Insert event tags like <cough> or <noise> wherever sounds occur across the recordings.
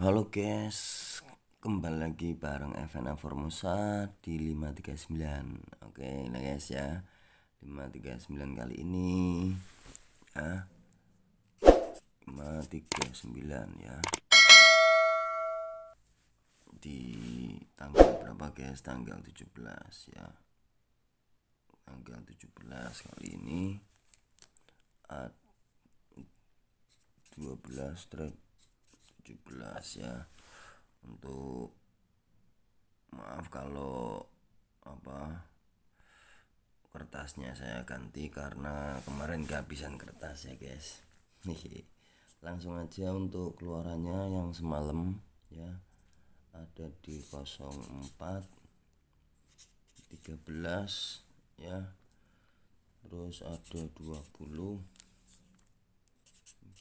Halo guys, kembali lagi bareng Evana Formosa di 539 Oke nah guys ya 539 kali ini ya 539 ya Di tanggal berapa guys? Tanggal 17 ya Tanggal 17 kali ini 12 track 17 ya untuk maaf kalau apa kertasnya saya ganti karena kemarin kehabisan kertas ya guys <laughs> langsung aja untuk keluarannya yang semalam ya ada di 04 13 ya terus ada 20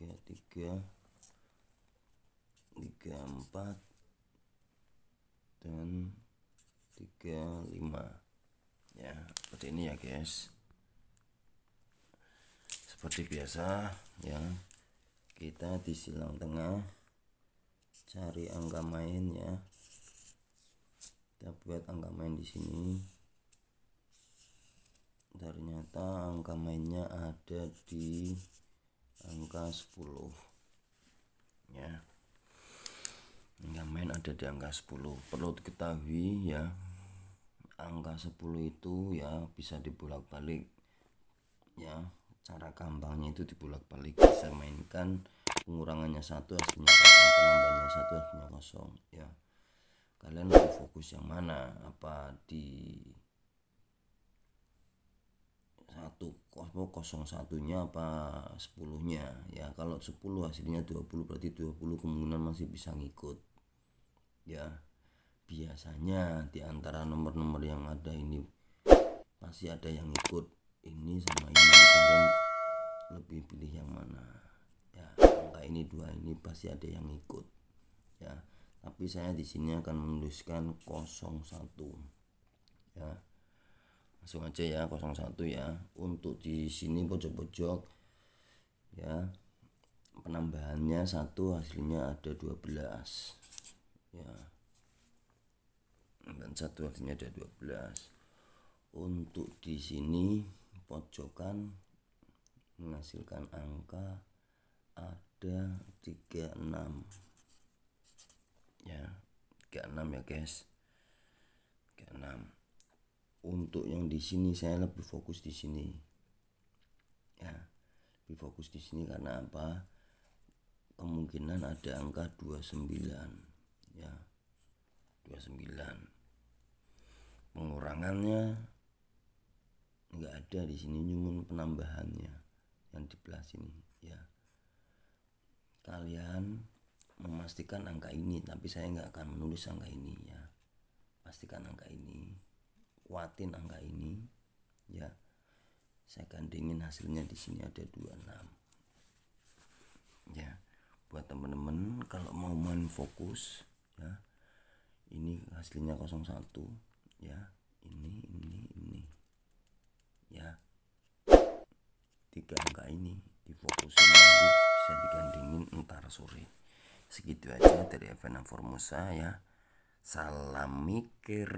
tiga tiga tiga empat dan tiga lima ya seperti ini ya guys seperti biasa ya kita di silang tengah cari angka main ya kita buat angka main di sini ternyata angka mainnya ada di angka 10 ya yang main ada di angka 10 perlu diketahui ya angka 10 itu ya bisa dibolak-balik ya cara gampangnya itu dibolak-balik bisa mainkan pengurangannya satu hasilnya kosong penambahnya satu hasilnya kosong ya kalian lebih fokus yang mana apa di satu apa 01 nya apa 10 nya ya kalau 10 hasilnya 20 berarti 20 kemungkinan masih bisa ngikut ya biasanya di antara nomor-nomor yang ada ini pasti ada yang ikut ini sama ini kalian lebih pilih yang mana ya angka ini dua ini pasti ada yang ikut ya tapi saya di sini akan menuliskan 01 ya langsung aja ya 01 ya untuk di sini pojok-pojok ya penambahannya satu hasilnya ada 12 ya dan satu hasilnya ada 12 untuk di sini pojokan menghasilkan angka ada 36 ya 36 ya guys 36 untuk yang di sini saya lebih fokus di sini ya lebih fokus di sini karena apa kemungkinan ada angka 29 ya 29 pengurangannya nggak ada di sini nyumun penambahannya yang di belah sini ya kalian memastikan angka ini tapi saya nggak akan menulis angka ini ya pastikan angka ini kuatin angka ini ya saya gandingin hasilnya di sini ada 26 ya buat temen-temen kalau mau main fokus ya ini hasilnya 01 ya ini ini ini ya tiga angka ini difokusin nanti bisa digandingin ntar sore segitu aja dari event Evena Formosa ya salam mikir